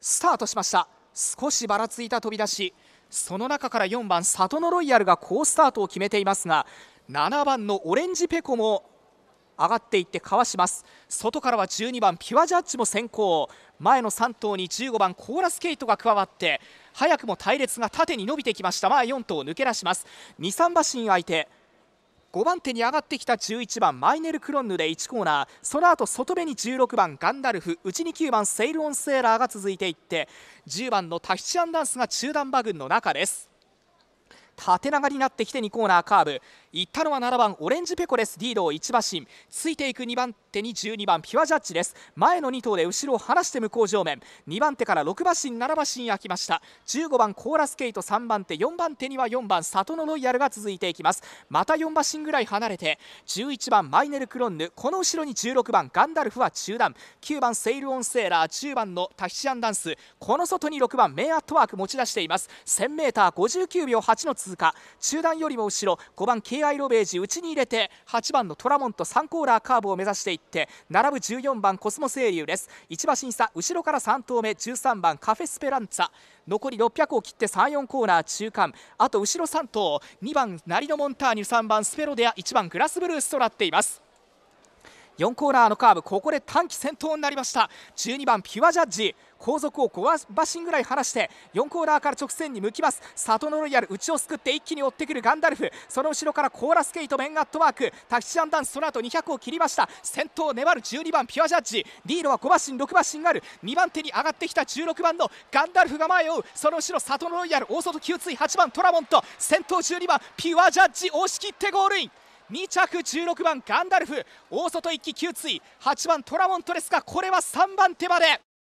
スタートしました少しばらついた飛び出しその中から4番里野ロイヤルが好スタートを決めていますが7番のオレンジペコも上がっていってかわします外からは12番ピュアジャッジも先行前の3頭に15番コーラスケイトが加わって早くも隊列が縦に伸びてきました前4頭抜け出します23馬身相手5番手に上がってきた11番マイネル・クロンヌで1コーナーその後外目に16番ガンダルフ内に9番セイル・オン・セーラーが続いていって10番のタヒチアンダンスが中段馬群の中です縦長になってきて2コーナーカーブいったのは7番オレンジペコですリードを1馬身ついていく2番手に12番ピュアジャッジです前の2頭で後ろを離して向こう上面2番手から6馬身7馬身開きました15番コーラスケイト3番手4番手には4番里のロイヤルが続いていきますまた4馬身ぐらい離れて11番マイネル・クロンヌこの後ろに16番ガンダルフは中段9番セイル・オン・セーラー10番のタヒシアンダンスこの外に6番メイアットワーク持ち出しています 1000m59 秒8の通過中段よりも後ろ5番 K AI ロベージ内に入れて8番のトラモンと3コーラーカーブを目指していって並ぶ14番コスモ星流です1馬審査後ろから3投目13番カフェスペランツァ残り600を切って34コーナー中間あと後ろ3頭2番ナリノモンターニュ3番スペロデア1番グラスブルースとなっています4コーナーのカーブここで短期先頭になりました12番ピュアジャッジ後続を5馬身ぐらい離して4コーナーから直線に向きますサトノロイヤル内をすくって一気に追ってくるガンダルフその後ろからコーラスケイトメンガットワークタキシアンダンスその後200を切りました先頭を粘る12番ピュアジャッジリードは5馬身6馬身がある2番手に上がってきた16番のガンダルフが前を追うその後ろサトノロイヤル大外給水8番トラモント先頭12番ピュアジャッジ押し切ってゴールイン2着16番ガンダルフ大外一機9追8番トラモントレスがこれは3番手まで